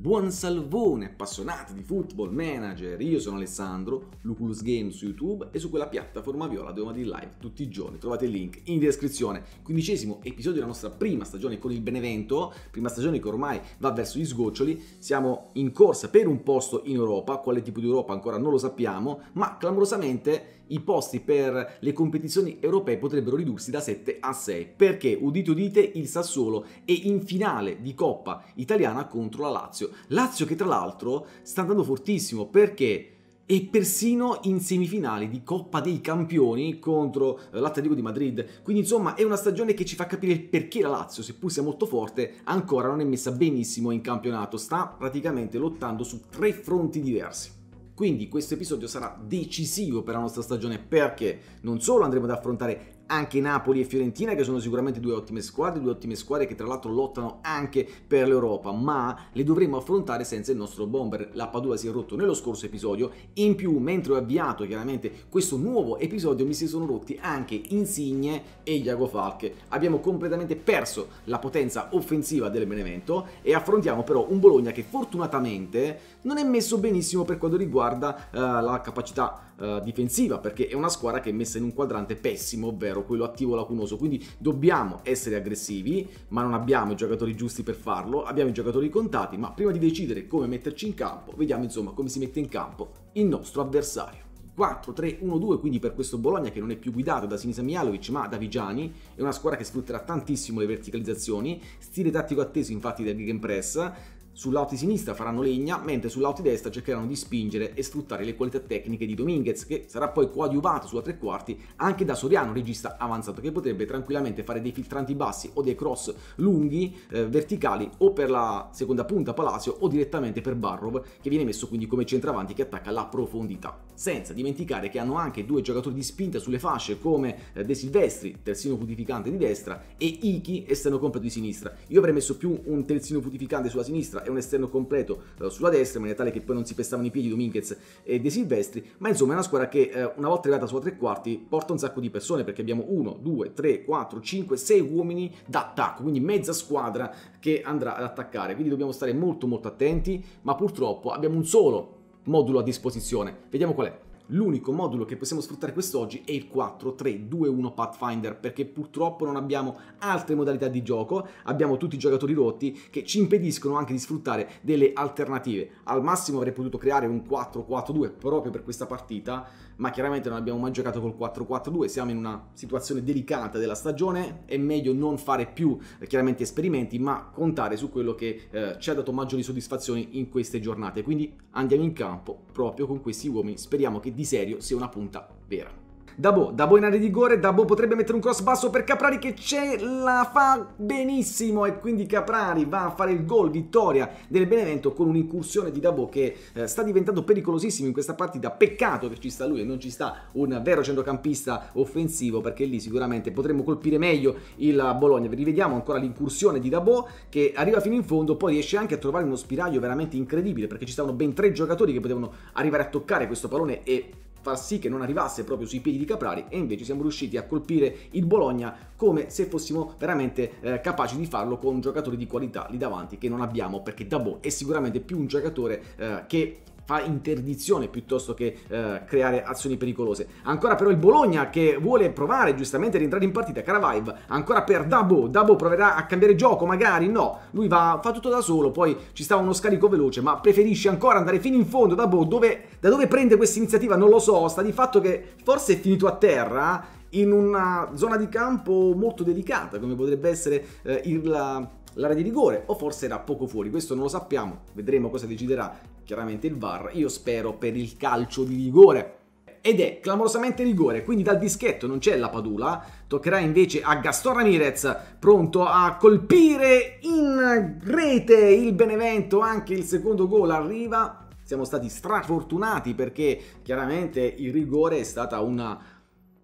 Buon salvone appassionati di football manager, io sono Alessandro, Luculus Games su YouTube e su quella piattaforma viola dove vado in live tutti i giorni, trovate il link in descrizione. Quindicesimo episodio della nostra prima stagione con il Benevento, prima stagione che ormai va verso gli sgoccioli, siamo in corsa per un posto in Europa, quale tipo di Europa ancora non lo sappiamo, ma clamorosamente i posti per le competizioni europee potrebbero ridursi da 7 a 6, perché udite udite il Sassuolo è in finale di Coppa Italiana contro la Lazio. Lazio che tra l'altro sta andando fortissimo perché è persino in semifinale di Coppa dei Campioni contro eh, l'Atletico di Madrid. Quindi insomma è una stagione che ci fa capire perché la Lazio, seppur sia molto forte, ancora non è messa benissimo in campionato, sta praticamente lottando su tre fronti diversi. Quindi questo episodio sarà decisivo per la nostra stagione perché non solo andremo ad affrontare anche Napoli e Fiorentina che sono sicuramente due ottime squadre, due ottime squadre che tra l'altro lottano anche per l'Europa, ma le dovremo affrontare senza il nostro bomber. La Padua si è rotto nello scorso episodio, in più mentre ho avviato chiaramente questo nuovo episodio mi si sono rotti anche Insigne e Iago Falk. Abbiamo completamente perso la potenza offensiva del Benevento e affrontiamo però un Bologna che fortunatamente non è messo benissimo per quanto riguarda eh, la capacità eh, difensiva perché è una squadra che è messa in un quadrante pessimo ovvero quello attivo lacunoso quindi dobbiamo essere aggressivi ma non abbiamo i giocatori giusti per farlo abbiamo i giocatori contati ma prima di decidere come metterci in campo vediamo insomma come si mette in campo il nostro avversario 4-3-1-2 quindi per questo Bologna che non è più guidato da Sinisa Mialovic ma da Vigiani è una squadra che sfrutterà tantissimo le verticalizzazioni stile tattico atteso infatti del Gegenpress Sull'auto di sinistra faranno legna, mentre sull'auto di destra cercheranno di spingere e sfruttare le qualità tecniche di Dominguez, che sarà poi coadiuvato sulla tre quarti anche da Soriano, regista avanzato, che potrebbe tranquillamente fare dei filtranti bassi o dei cross lunghi, eh, verticali, o per la seconda punta Palacio o direttamente per Barrov, che viene messo quindi come centravanti che attacca la profondità senza dimenticare che hanno anche due giocatori di spinta sulle fasce come eh, De Silvestri, terzino putificante di destra, e Iki, esterno completo di sinistra. Io avrei messo più un terzino putificante sulla sinistra e un esterno completo eh, sulla destra, in maniera tale che poi non si pestavano i piedi Dominguez e De Silvestri, ma insomma è una squadra che eh, una volta arrivata sulla tre quarti porta un sacco di persone, perché abbiamo 1, 2, 3, 4, 5, 6 uomini d'attacco, quindi mezza squadra che andrà ad attaccare, quindi dobbiamo stare molto molto attenti, ma purtroppo abbiamo un solo modulo a disposizione. Vediamo qual è. L'unico modulo che possiamo sfruttare quest'oggi è il 4-3-2-1 Pathfinder perché purtroppo non abbiamo altre modalità di gioco, abbiamo tutti i giocatori rotti che ci impediscono anche di sfruttare delle alternative. Al massimo avrei potuto creare un 4-4-2 proprio per questa partita, ma chiaramente non abbiamo mai giocato col 4-4-2, siamo in una situazione delicata della stagione, è meglio non fare più eh, chiaramente esperimenti, ma contare su quello che eh, ci ha dato maggiori soddisfazioni in queste giornate, quindi andiamo in campo proprio con questi uomini, speriamo che di serio sia una punta vera. Dabo, Dabo in area di rigore, Dabo potrebbe mettere un cross basso per Caprari che ce la fa benissimo e quindi Caprari va a fare il gol vittoria del Benevento con un'incursione di Dabo che eh, sta diventando pericolosissimo in questa partita, peccato che ci sta lui e non ci sta un vero centrocampista offensivo perché lì sicuramente potremmo colpire meglio il Bologna, rivediamo ancora l'incursione di Dabo che arriva fino in fondo, poi riesce anche a trovare uno spiraglio veramente incredibile perché ci stavano ben tre giocatori che potevano arrivare a toccare questo pallone e far sì che non arrivasse proprio sui piedi di Caprari e invece siamo riusciti a colpire il Bologna come se fossimo veramente eh, capaci di farlo con un giocatore di qualità lì davanti che non abbiamo perché Dabò è sicuramente più un giocatore eh, che fa interdizione piuttosto che eh, creare azioni pericolose. Ancora però il Bologna che vuole provare giustamente ad entrare in partita, Caravaggio ancora per Dabo, Dabo proverà a cambiare gioco magari, no, lui va, fa tutto da solo, poi ci sta uno scarico veloce, ma preferisce ancora andare fino in fondo, Dabo dove, da dove prende questa iniziativa non lo so, sta di fatto che forse è finito a terra in una zona di campo molto delicata come potrebbe essere eh, il l'area di rigore o forse era poco fuori, questo non lo sappiamo, vedremo cosa deciderà chiaramente il VAR, io spero per il calcio di rigore. Ed è clamorosamente rigore, quindi dal dischetto non c'è la padula, toccherà invece a Gaston Ramirez, pronto a colpire in rete il Benevento, anche il secondo gol arriva. Siamo stati strafortunati perché chiaramente il rigore è stata una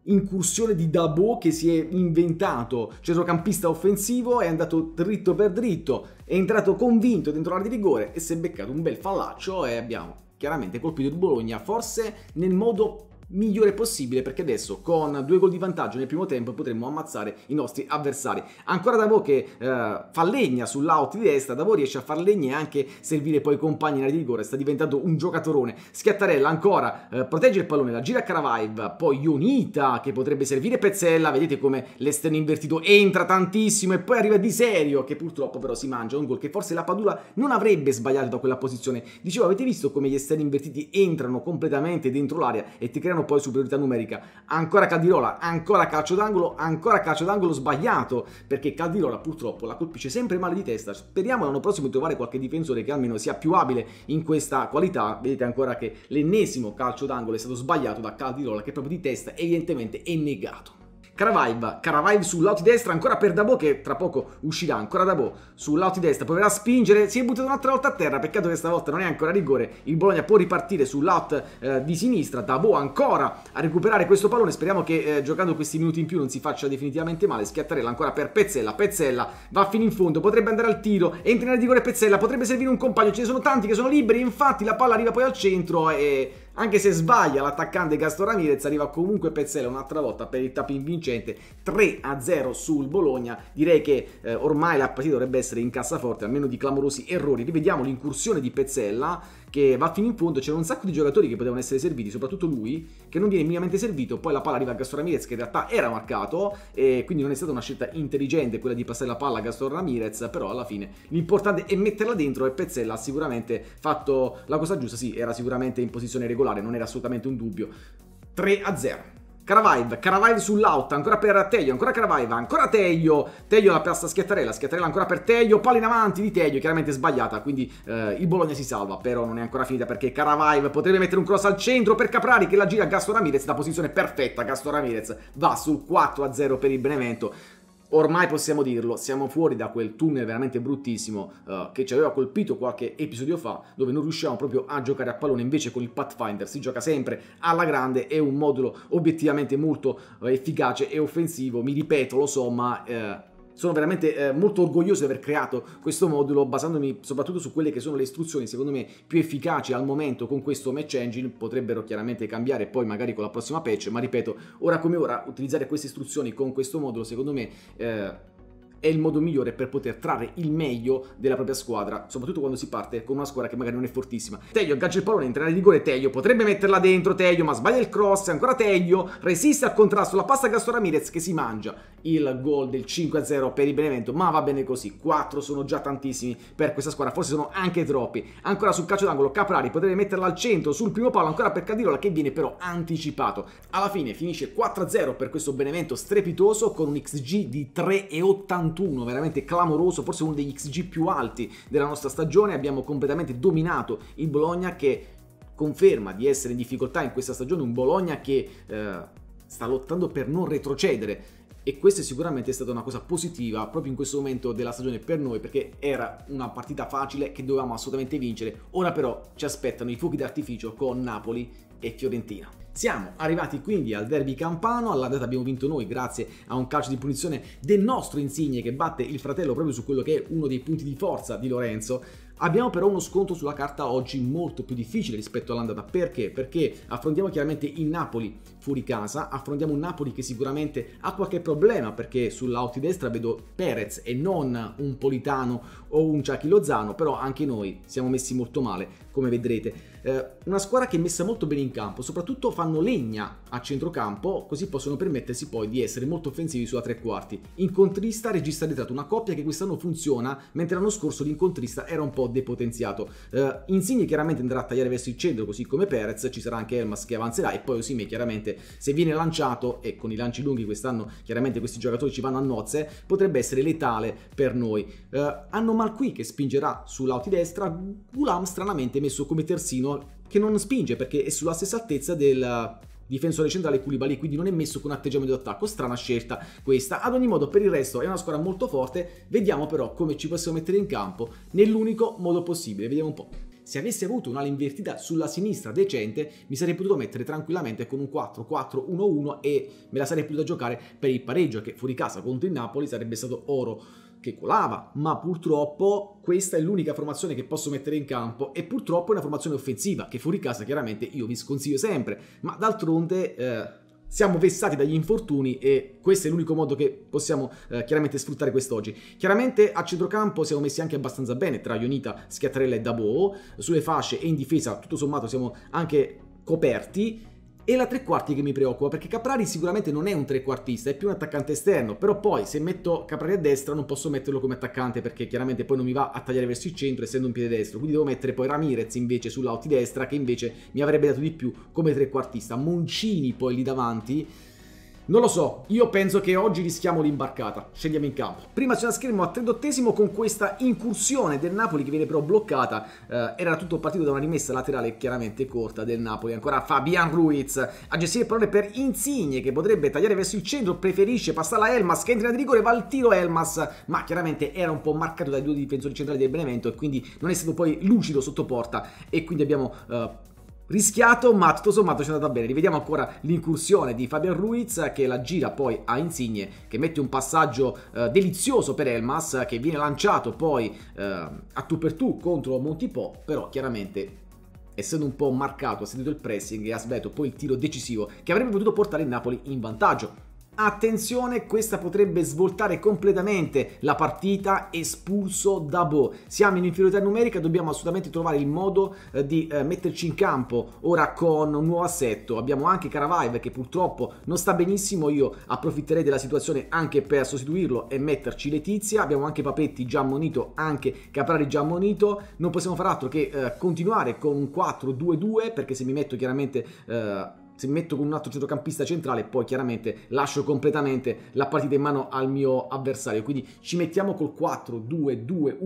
incursione di Dabo che si è inventato centrocampista offensivo è andato dritto per dritto è entrato convinto dentro l'area di rigore e si è beccato un bel fallaccio e abbiamo chiaramente colpito il Bologna forse nel modo più migliore possibile perché adesso con due gol di vantaggio nel primo tempo potremmo ammazzare i nostri avversari. Ancora Davo che eh, fa legna sull'out di destra, Davo riesce a far legna e anche servire poi compagni in area di rigore, sta diventando un giocatorone. Schiattarella ancora eh, protegge il pallone, la gira Caravaiv, poi Unita che potrebbe servire Pezzella, vedete come l'esterno invertito entra tantissimo e poi arriva Di Serio che purtroppo però si mangia un gol che forse la Padula non avrebbe sbagliato da quella posizione. Dicevo avete visto come gli esterni invertiti entrano completamente dentro l'area e ti creano creano poi superiorità numerica. Ancora Caldirola, ancora calcio d'angolo, ancora calcio d'angolo sbagliato, perché Caldirola purtroppo la colpisce sempre male di testa. Speriamo l'anno prossimo di trovare qualche difensore che almeno sia più abile in questa qualità. Vedete ancora che l'ennesimo calcio d'angolo è stato sbagliato da Caldirola che proprio di testa evidentemente è negato. Caravaib, Caravaib sul lato destra, ancora per Dabo che tra poco uscirà, ancora Dabo sul lato destra, proverà a spingere, si è buttato un'altra volta a terra, peccato che stavolta non è ancora rigore, il Bologna può ripartire sul lato eh, di sinistra, Dabo ancora a recuperare questo pallone, speriamo che eh, giocando questi minuti in più non si faccia definitivamente male, Schiattarella ancora per Pezzella, Pezzella va fino in fondo, potrebbe andare al tiro, entra nel rigore Pezzella, potrebbe servire un compagno, ce ne sono tanti che sono liberi, infatti la palla arriva poi al centro e anche se sbaglia l'attaccante Gaston Ramirez arriva comunque Pezzella un'altra volta per il tapin vincente 3-0 sul Bologna. Direi che eh, ormai la partita dovrebbe essere in cassaforte, almeno di clamorosi errori. Rivediamo l'incursione di Pezzella che va fino in fondo, c'erano un sacco di giocatori che potevano essere serviti, soprattutto lui, che non viene minimamente servito, poi la palla arriva a Gastor Ramirez che in realtà era marcato, e quindi non è stata una scelta intelligente quella di passare la palla a Gastor Ramirez, però alla fine l'importante è metterla dentro e Pezzella ha sicuramente fatto la cosa giusta, sì, era sicuramente in posizione regolare, non era assolutamente un dubbio. 3 a 0. Caravive, Caravive sull'out, ancora per Teglio, ancora Caravive, ancora Teglio, Teglio la passa Schiattarella, Schiattarella ancora per Teglio, palla in avanti di Teglio, chiaramente sbagliata, quindi eh, il Bologna si salva, però non è ancora finita perché Caravive potrebbe mettere un cross al centro per Caprari che la gira a Gaston Ramirez la posizione perfetta, Gaston Ramirez va sul 4-0 per il Benevento, ormai possiamo dirlo, siamo fuori da quel tunnel veramente bruttissimo uh, che ci aveva colpito qualche episodio fa, dove non riusciamo proprio a giocare a pallone, invece con il Pathfinder si gioca sempre alla grande, è un modulo obiettivamente molto uh, efficace e offensivo, mi ripeto, lo so, ma... Uh, sono veramente eh, molto orgoglioso di aver creato questo modulo basandomi soprattutto su quelle che sono le istruzioni secondo me più efficaci al momento con questo match engine, potrebbero chiaramente cambiare poi magari con la prossima patch, ma ripeto, ora come ora utilizzare queste istruzioni con questo modulo secondo me... Eh, è il modo migliore per poter trarre il meglio della propria squadra, soprattutto quando si parte con una squadra che magari non è fortissima. Teglio aggancia il pallone, entrerà in rigore Teglio, potrebbe metterla dentro Teglio, ma sbaglia il cross, ancora Teglio, resiste al contrasto, la passa a Gaston Ramirez che si mangia il gol del 5-0 per il Benevento, ma va bene così, 4 sono già tantissimi per questa squadra, forse sono anche troppi. Ancora sul calcio d'angolo Caprari potrebbe metterla al centro, sul primo palo ancora per Cadirola che viene però anticipato. Alla fine finisce 4-0 per questo Benevento strepitoso con un XG di 3,80 41, veramente clamoroso, forse uno degli XG più alti della nostra stagione, abbiamo completamente dominato il Bologna che conferma di essere in difficoltà in questa stagione, un Bologna che eh, sta lottando per non retrocedere e questa è sicuramente stata una cosa positiva proprio in questo momento della stagione per noi perché era una partita facile che dovevamo assolutamente vincere, ora però ci aspettano i fuochi d'artificio con Napoli e Fiorentina. Siamo arrivati quindi al derby campano, alla data abbiamo vinto noi grazie a un calcio di punizione del nostro Insigne che batte il fratello proprio su quello che è uno dei punti di forza di Lorenzo. Abbiamo però uno sconto sulla carta oggi molto più difficile rispetto all'andata, perché? Perché affrontiamo chiaramente il Napoli fuori casa, affrontiamo un Napoli che sicuramente ha qualche problema perché sulla destra vedo Perez e non un Politano o un Ciacchi Lozano, però anche noi siamo messi molto male come vedrete. Eh, una squadra che è messa molto bene in campo, soprattutto fanno legna a centrocampo, così possono permettersi poi di essere molto offensivi sulla tre quarti. Incontrista, regista arretrato, una coppia che quest'anno funziona, mentre l'anno scorso l'incontrista era un po' depotenziato. Eh, Insigne chiaramente andrà a tagliare verso il centro, così come Perez, ci sarà anche Elmas che avanzerà e poi Osime chiaramente se viene lanciato e con i lanci lunghi quest'anno chiaramente questi giocatori ci vanno a nozze, potrebbe essere letale per noi. Eh, hanno Malqui che spingerà sul destra, Gulam stranamente messo come terzino che non spinge perché è sulla stessa altezza del difensore centrale Koulibaly, quindi non è messo con atteggiamento d'attacco, strana scelta questa. Ad ogni modo per il resto è una squadra molto forte, vediamo però come ci possiamo mettere in campo nell'unico modo possibile, vediamo un po'. Se avessi avuto un'ala invertita sulla sinistra decente, mi sarei potuto mettere tranquillamente con un 4-4-1-1 e me la sarei potuta giocare per il pareggio, che fuori casa contro il Napoli sarebbe stato oro che colava, ma purtroppo questa è l'unica formazione che posso mettere in campo e purtroppo è una formazione offensiva che fuori casa chiaramente io vi sconsiglio sempre, ma d'altronde... Eh, siamo vessati dagli infortuni e questo è l'unico modo che possiamo eh, chiaramente sfruttare quest'oggi. Chiaramente a centrocampo siamo messi anche abbastanza bene tra Ionita, Schiattarella e Dabo, sulle fasce e in difesa tutto sommato siamo anche coperti e la tre quarti che mi preoccupa, perché Caprari sicuramente non è un trequartista, è più un attaccante esterno, però poi se metto Caprari a destra non posso metterlo come attaccante, perché chiaramente poi non mi va a tagliare verso il centro, essendo un piede destro, quindi devo mettere poi Ramirez invece sull'auti destra, che invece mi avrebbe dato di più come trequartista. Moncini poi lì davanti non lo so, io penso che oggi rischiamo l'imbarcata. Scendiamo in campo. Prima c'è una schermo al 38 con questa incursione del Napoli che viene però bloccata. Eh, era tutto partito da una rimessa laterale chiaramente corta del Napoli. Ancora Fabian Ruiz a gestire il pallone per Insigne che potrebbe tagliare verso il centro. Preferisce passare a Elmas che entra in rigore, va al tiro Elmas. Ma chiaramente era un po' marcato dai due difensori centrali del Benevento e quindi non è stato poi lucido sotto porta. E quindi abbiamo... Eh, rischiato, ma tutto sommato ci è andata bene. Rivediamo ancora l'incursione di Fabian Ruiz che la gira poi a Insigne che mette un passaggio eh, delizioso per Elmas che viene lanciato poi eh, a tu per tu contro Montipò, però chiaramente essendo un po' marcato, ha sentito il pressing e ha sbagliato poi il tiro decisivo che avrebbe potuto portare il Napoli in vantaggio. Attenzione, questa potrebbe svoltare completamente la partita espulso da Bo. Siamo in inferiorità numerica, dobbiamo assolutamente trovare il modo eh, di eh, metterci in campo ora con un nuovo assetto. Abbiamo anche Caravive che purtroppo non sta benissimo, io approfitterei della situazione anche per sostituirlo e metterci Letizia. Abbiamo anche Papetti già ammonito, anche Caprari già ammonito. Non possiamo far altro che eh, continuare con un 4-2-2 perché se mi metto chiaramente eh, se metto con un altro centrocampista centrale, poi chiaramente lascio completamente la partita in mano al mio avversario. Quindi ci mettiamo col 4-2-2-1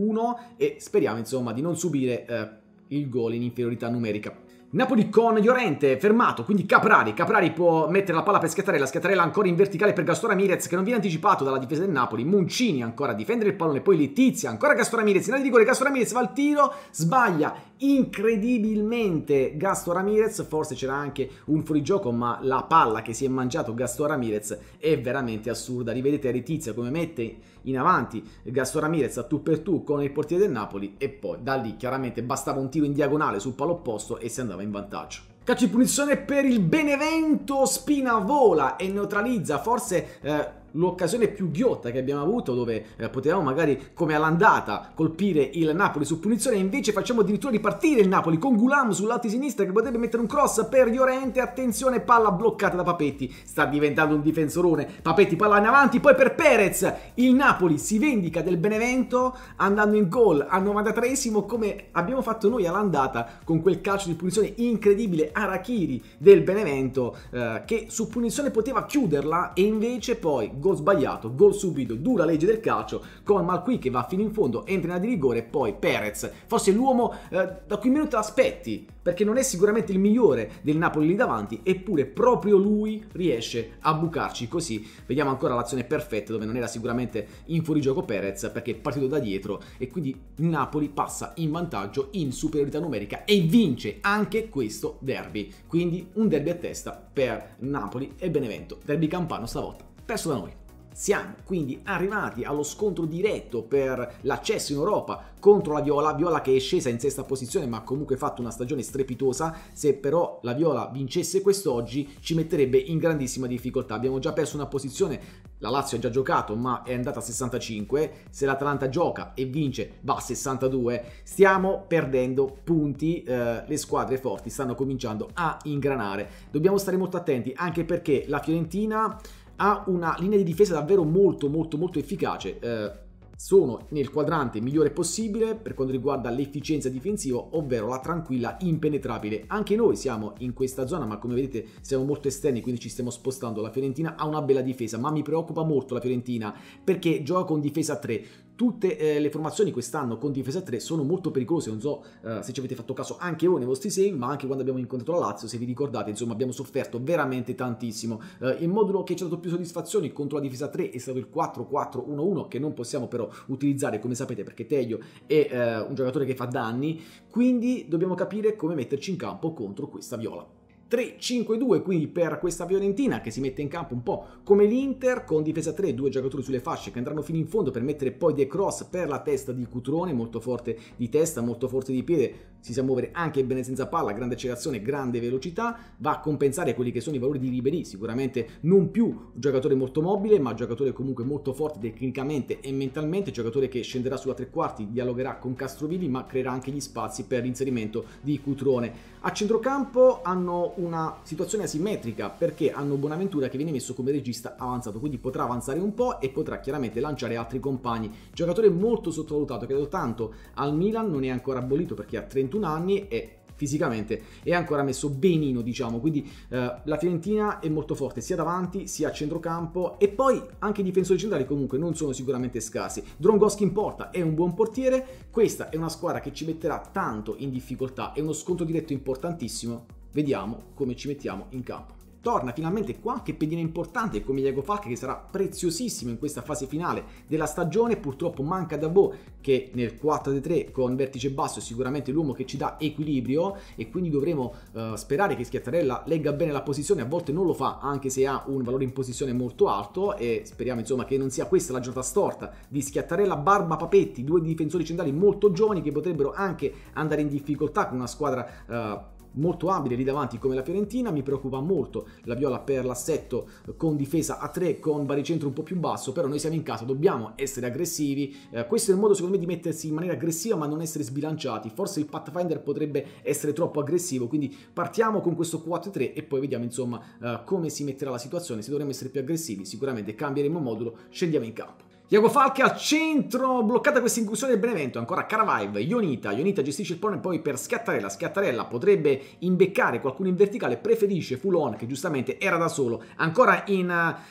e speriamo insomma di non subire eh, il gol in inferiorità numerica. Napoli con Llorente, fermato, quindi Caprari. Caprari può mettere la palla per Scattarella, Scattarella ancora in verticale per Gastora Mirez che non viene anticipato dalla difesa del Napoli. Muncini ancora a difendere il pallone, poi Letizia, ancora Gastora Mirez, in di rigore Gastora Mirez va al tiro, sbaglia incredibilmente Gasto Ramirez, forse c'era anche un fuorigioco, ma la palla che si è mangiato Gasto Ramirez è veramente assurda. Rivedete Aretizia come mette in avanti Gasto Ramirez a tu per tu con il portiere del Napoli e poi da lì chiaramente bastava un tiro in diagonale sul palo opposto e si andava in vantaggio. Calcio di punizione per il Benevento, Spina vola e neutralizza, forse... Eh, l'occasione più ghiotta che abbiamo avuto dove eh, potevamo magari come all'andata colpire il Napoli su punizione e invece facciamo addirittura ripartire il Napoli con Gulam sul lato sinistro che potrebbe mettere un cross per Llorente attenzione palla bloccata da Papetti sta diventando un difensorone Papetti palla in avanti poi per Perez il Napoli si vendica del Benevento andando in gol al 93esimo come abbiamo fatto noi all'andata con quel calcio di punizione incredibile Arachiri del Benevento eh, che su punizione poteva chiuderla e invece poi gol sbagliato, gol subito, dura legge del calcio, Colmar qui che va fino in fondo, entra in area di rigore poi Perez, forse l'uomo eh, da cui meno te l'aspetti, perché non è sicuramente il migliore del Napoli lì davanti, eppure proprio lui riesce a bucarci così. Vediamo ancora l'azione perfetta dove non era sicuramente in fuorigioco Perez perché è partito da dietro e quindi Napoli passa in vantaggio in superiorità numerica e vince anche questo derby. Quindi un derby a testa per Napoli e Benevento. Derby campano stavolta perso da noi. Siamo quindi arrivati allo scontro diretto per l'accesso in Europa contro la Viola, Viola che è scesa in sesta posizione ma ha comunque fatto una stagione strepitosa, se però la Viola vincesse quest'oggi ci metterebbe in grandissima difficoltà, abbiamo già perso una posizione, la Lazio ha già giocato ma è andata a 65, se l'Atalanta gioca e vince va a 62, stiamo perdendo punti, eh, le squadre forti stanno cominciando a ingranare, dobbiamo stare molto attenti anche perché la Fiorentina ha una linea di difesa davvero molto molto molto efficace. Eh, sono nel quadrante migliore possibile per quanto riguarda l'efficienza difensiva, ovvero la tranquilla impenetrabile. Anche noi siamo in questa zona, ma come vedete siamo molto esterni, quindi ci stiamo spostando. La Fiorentina ha una bella difesa, ma mi preoccupa molto la Fiorentina perché gioca con difesa 3 tutte eh, le formazioni quest'anno con difesa 3 sono molto pericolose, non so eh, se ci avete fatto caso anche voi nei vostri save, ma anche quando abbiamo incontrato la Lazio, se vi ricordate, insomma abbiamo sofferto veramente tantissimo. Eh, il modulo che ci ha dato più soddisfazioni contro la difesa 3 è stato il 4-4-1-1, che non possiamo però utilizzare, come sapete, perché Teglio è eh, un giocatore che fa danni, quindi dobbiamo capire come metterci in campo contro questa viola. 3-5-2, quindi per questa Fiorentina che si mette in campo un po' come l'Inter, con difesa 3, due giocatori sulle fasce che andranno fino in fondo per mettere poi dei cross per la testa di Cutrone, molto forte di testa, molto forte di piede, si sa muovere anche bene senza palla, grande accelerazione, grande velocità, va a compensare quelli che sono i valori di Ribery, sicuramente non più un giocatore molto mobile, ma giocatore comunque molto forte tecnicamente e mentalmente, giocatore che scenderà sulla tre quarti, dialogherà con Castrovilli, ma creerà anche gli spazi per l'inserimento di Cutrone. A centrocampo hanno una situazione asimmetrica perché hanno Bonaventura che viene messo come regista avanzato, quindi potrà avanzare un po' e potrà chiaramente lanciare altri compagni. Giocatore molto sottovalutato, credo tanto al Milan, non è ancora bollito perché ha 30 21 anni e fisicamente è ancora messo benino diciamo quindi eh, la Fiorentina è molto forte sia davanti sia a centrocampo e poi anche i difensori centrali comunque non sono sicuramente scarsi Drongoski in porta è un buon portiere questa è una squadra che ci metterà tanto in difficoltà è uno scontro diretto importantissimo vediamo come ci mettiamo in campo torna finalmente qualche pedina importante come Diego Falca che sarà preziosissimo in questa fase finale della stagione, purtroppo manca Davo che nel 4-3 con vertice basso è sicuramente l'uomo che ci dà equilibrio e quindi dovremo eh, sperare che Schiattarella legga bene la posizione, a volte non lo fa anche se ha un valore in posizione molto alto e speriamo insomma che non sia questa la giornata storta di Schiattarella, Barba Papetti, due difensori centrali molto giovani che potrebbero anche andare in difficoltà con una squadra eh, molto abile lì davanti come la Fiorentina, mi preoccupa molto la Viola per l'assetto con difesa a 3 con baricentro un po' più basso, però noi siamo in casa, dobbiamo essere aggressivi, eh, questo è il modo secondo me di mettersi in maniera aggressiva ma non essere sbilanciati, forse il Pathfinder potrebbe essere troppo aggressivo, quindi partiamo con questo 4-3 e poi vediamo insomma eh, come si metterà la situazione, se dovremmo essere più aggressivi sicuramente cambieremo modulo, scendiamo in campo. Iago Falca al centro, bloccata questa incursione del Benevento, ancora Caravive, Ionita, Ionita gestisce il pone poi per Schiattarella, Schiattarella potrebbe imbeccare qualcuno in verticale, preferisce Fulon che giustamente era da solo, ancora in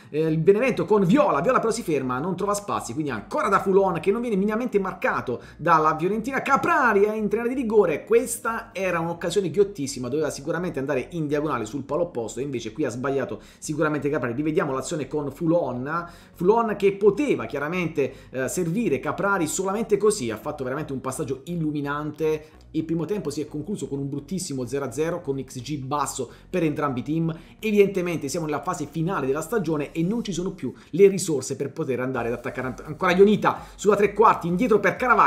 eh, Benevento con Viola, Viola però si ferma, non trova spazi, quindi ancora da Fulon che non viene minimamente marcato dalla Fiorentina, Caprari è in trena di rigore, questa era un'occasione ghiottissima, doveva sicuramente andare in diagonale sul palo opposto, invece qui ha sbagliato sicuramente Caprari, rivediamo l'azione con Fulon, Fulon che poteva chiaramente veramente eh, servire Caprari solamente così, ha fatto veramente un passaggio illuminante. Il primo tempo si è concluso con un bruttissimo 0-0 con XG basso per entrambi i team. Evidentemente siamo nella fase finale della stagione e non ci sono più le risorse per poter andare ad attaccare ancora Ionita sulla tre quarti, indietro per Caravaggio.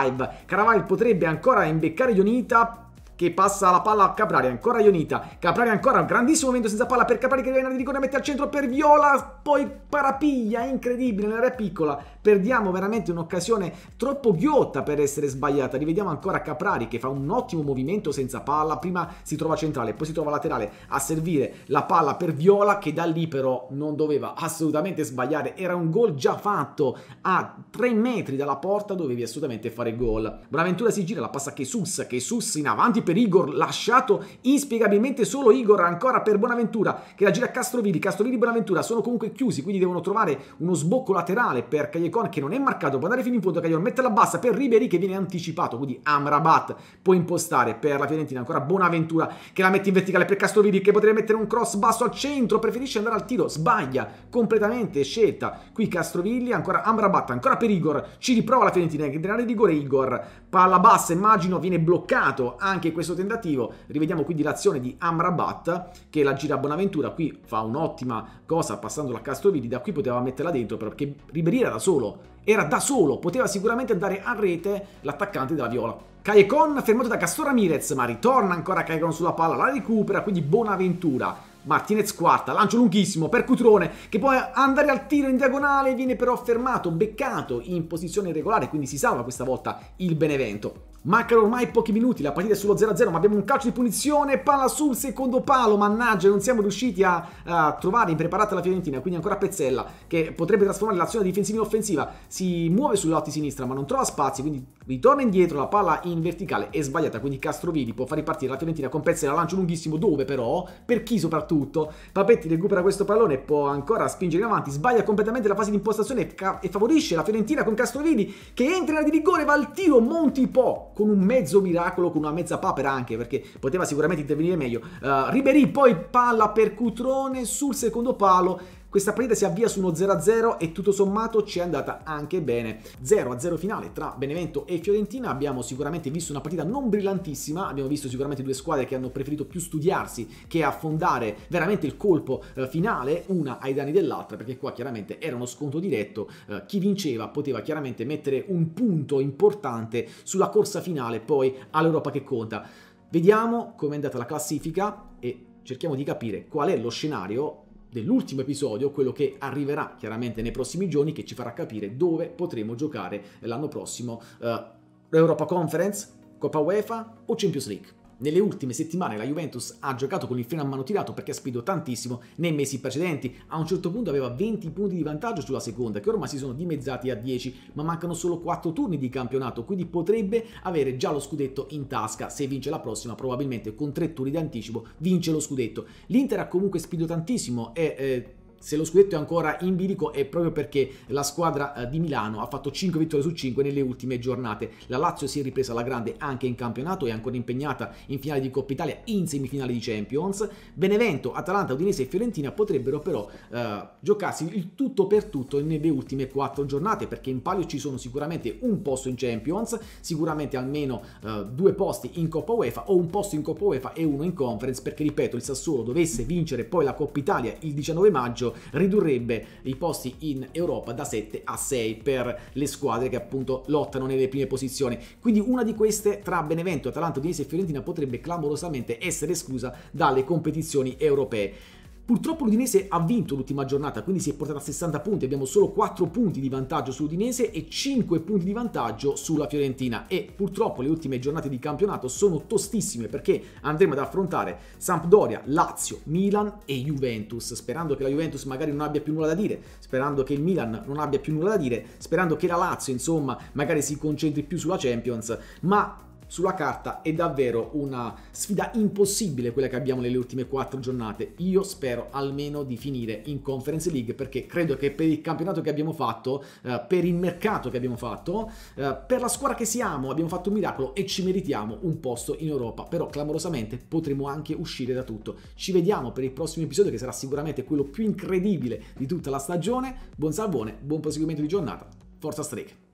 Caravaggio potrebbe ancora imbeccare Ionita che passa la palla a Caprari, ancora Ionita, Caprari ancora, un grandissimo momento senza palla per Caprari che viene di rigore, mette al centro per Viola, poi parapiglia, incredibile, nell'area piccola, perdiamo veramente un'occasione troppo ghiotta per essere sbagliata, rivediamo ancora Caprari che fa un ottimo movimento senza palla, prima si trova centrale, poi si trova laterale a servire la palla per Viola che da lì però non doveva assolutamente sbagliare, era un gol già fatto a 3 metri dalla porta, dovevi assolutamente fare gol. Bonaventura si gira, la passa a Chesus, Chesus in avanti avanti per Igor, lasciato inspiegabilmente solo Igor ancora per Bonaventura che la gira a Castrovilli, Castrovilli e Bonaventura sono comunque chiusi, quindi devono trovare uno sbocco laterale per Cagliacon che non è marcato, può andare fino in fondo, Cagliacon mette la bassa per Riberi che viene anticipato, quindi Amrabat può impostare per la Fiorentina, ancora Bonaventura che la mette in verticale per Castrovilli che potrebbe mettere un cross basso al centro, preferisce andare al tiro, sbaglia completamente scelta, qui Castrovilli, ancora Amrabat, ancora per Igor, ci riprova la Fiorentina che in di rigore Igor, palla bassa immagino viene bloccato anche questo tentativo rivediamo quindi l'azione di Amrabat che la gira a Bonaventura, qui fa un'ottima cosa passandola a Castovini, da qui poteva metterla dentro perché Ribéry era da solo, era da solo, poteva sicuramente andare a rete l'attaccante della Viola. Caiecon fermato da Castor Ramirez, ma ritorna ancora Caiecon sulla palla, la recupera, quindi Bonaventura. Martinez quarta, lancio lunghissimo per Cutrone che può andare al tiro in diagonale, viene però fermato, beccato in posizione irregolare, quindi si salva questa volta il Benevento. Mancano ormai pochi minuti, la partita è sullo 0-0, ma abbiamo un calcio di punizione, palla sul secondo palo, mannaggia, non siamo riusciti a, a trovare impreparata la Fiorentina, quindi ancora Pezzella che potrebbe trasformare l'azione difensiva in offensiva, si muove sull'otti sinistra ma non trova spazi, quindi ritorna indietro, la palla in verticale è sbagliata, quindi Castrovilli può far ripartire la Fiorentina con pezzi da lancio lunghissimo, dove però, per chi soprattutto, Papetti recupera questo pallone, e può ancora spingere in avanti, sbaglia completamente la fase di impostazione e favorisce la Fiorentina con Castrovilli che entra in area di rigore, va al tiro Monti Montipò con un mezzo miracolo, con una mezza papera anche, perché poteva sicuramente intervenire meglio. Uh, eh, Ribery poi palla per Cutrone sul secondo palo, questa partita si avvia su uno 0-0 e tutto sommato ci è andata anche bene. 0-0 finale tra Benevento e Fiorentina, abbiamo sicuramente visto una partita non brillantissima, abbiamo visto sicuramente due squadre che hanno preferito più studiarsi che affondare veramente il colpo eh, finale, una ai danni dell'altra, perché qua chiaramente era uno sconto diretto, eh, chi vinceva poteva chiaramente mettere un punto importante sulla corsa finale poi all'Europa che conta. Vediamo com'è andata la classifica e cerchiamo di capire qual è lo scenario dell'ultimo episodio, quello che arriverà chiaramente nei prossimi giorni, che ci farà capire dove potremo giocare l'anno prossimo eh, Europa Conference, Coppa UEFA o Champions League. Nelle ultime settimane la Juventus ha giocato con il freno a mano tirato perché ha spinto tantissimo nei mesi precedenti. A un certo punto aveva 20 punti di vantaggio sulla seconda, che ormai si sono dimezzati a 10, ma mancano solo 4 turni di campionato, quindi potrebbe avere già lo scudetto in tasca. Se vince la prossima, probabilmente con 3 turni di anticipo vince lo scudetto. L'Inter ha comunque spinto tantissimo e... Eh, se lo scudetto è ancora in bilico è proprio perché la squadra eh, di Milano ha fatto 5 vittorie su 5 nelle ultime giornate. La Lazio si è ripresa alla grande anche in campionato, è ancora impegnata in finale di Coppa Italia, in semifinale di Champions. Benevento, Atalanta, Udinese e Fiorentina potrebbero però eh, giocarsi il tutto per tutto nelle ultime 4 giornate perché in palio ci sono sicuramente un posto in Champions, sicuramente almeno eh, due posti in Coppa UEFA o un posto in Coppa UEFA e uno in Conference perché ripeto il Sassuolo dovesse vincere poi la Coppa Italia il 19 maggio ridurrebbe i posti in Europa da 7 a 6 per le squadre che appunto lottano nelle prime posizioni. Quindi una di queste tra Benevento, Atalanta, Udinese e Fiorentina potrebbe clamorosamente essere esclusa dalle competizioni europee. Purtroppo l'Udinese ha vinto l'ultima giornata, quindi si è portata a 60 punti, abbiamo solo 4 punti di vantaggio sull'Udinese e 5 punti di vantaggio sulla Fiorentina e purtroppo le ultime giornate di campionato sono tostissime perché andremo ad affrontare Sampdoria, Lazio, Milan e Juventus, sperando che la Juventus magari non abbia più nulla da dire, sperando che il Milan non abbia più nulla da dire, sperando che la Lazio insomma magari si concentri più sulla Champions, ma sulla carta è davvero una sfida impossibile quella che abbiamo nelle ultime quattro giornate. Io spero almeno di finire in Conference League perché credo che per il campionato che abbiamo fatto, eh, per il mercato che abbiamo fatto, eh, per la squadra che siamo, abbiamo fatto un miracolo e ci meritiamo un posto in Europa. Però clamorosamente potremo anche uscire da tutto. Ci vediamo per il prossimo episodio che sarà sicuramente quello più incredibile di tutta la stagione. Buon salvone, buon proseguimento di giornata. Forza Strike!